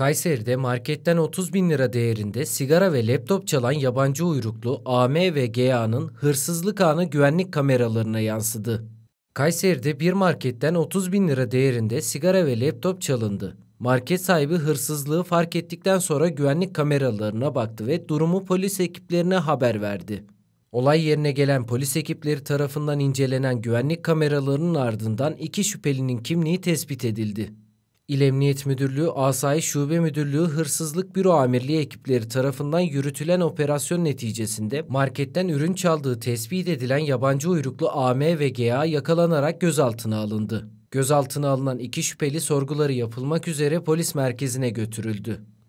Kayseri'de marketten 30 bin lira değerinde sigara ve laptop çalan yabancı uyruklu AM ve GA'nın hırsızlık anı güvenlik kameralarına yansıdı. Kayseri'de bir marketten 30 bin lira değerinde sigara ve laptop çalındı. Market sahibi hırsızlığı fark ettikten sonra güvenlik kameralarına baktı ve durumu polis ekiplerine haber verdi. Olay yerine gelen polis ekipleri tarafından incelenen güvenlik kameralarının ardından iki şüphelinin kimliği tespit edildi. İl Emniyet Müdürlüğü Asayiş Şube Müdürlüğü Hırsızlık Büro Amirliği ekipleri tarafından yürütülen operasyon neticesinde marketten ürün çaldığı tespit edilen yabancı uyruklu AM ve GA yakalanarak gözaltına alındı. Gözaltına alınan iki şüpheli sorguları yapılmak üzere polis merkezine götürüldü.